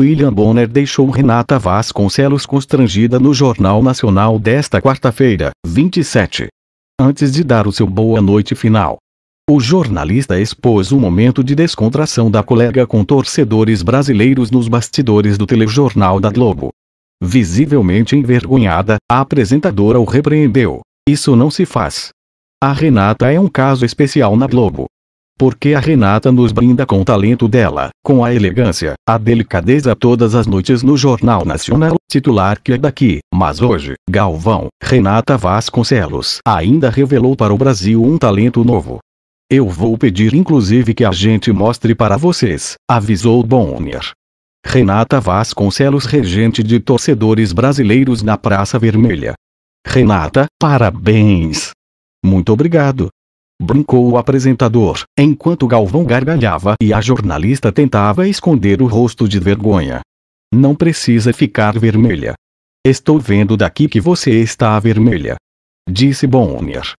William Bonner deixou Renata Vasconcelos constrangida no Jornal Nacional desta quarta-feira, 27. Antes de dar o seu boa noite final, o jornalista expôs o um momento de descontração da colega com torcedores brasileiros nos bastidores do telejornal da Globo. Visivelmente envergonhada, a apresentadora o repreendeu. Isso não se faz. A Renata é um caso especial na Globo porque a Renata nos brinda com o talento dela, com a elegância, a delicadeza todas as noites no Jornal Nacional, titular que é daqui. Mas hoje, Galvão, Renata Vasconcelos ainda revelou para o Brasil um talento novo. Eu vou pedir inclusive que a gente mostre para vocês, avisou Bonner. Renata Vasconcelos, regente de torcedores brasileiros na Praça Vermelha. Renata, parabéns! Muito obrigado, brincou o apresentador, enquanto Galvão gargalhava e a jornalista tentava esconder o rosto de vergonha. Não precisa ficar vermelha. Estou vendo daqui que você está vermelha. Disse Bonner,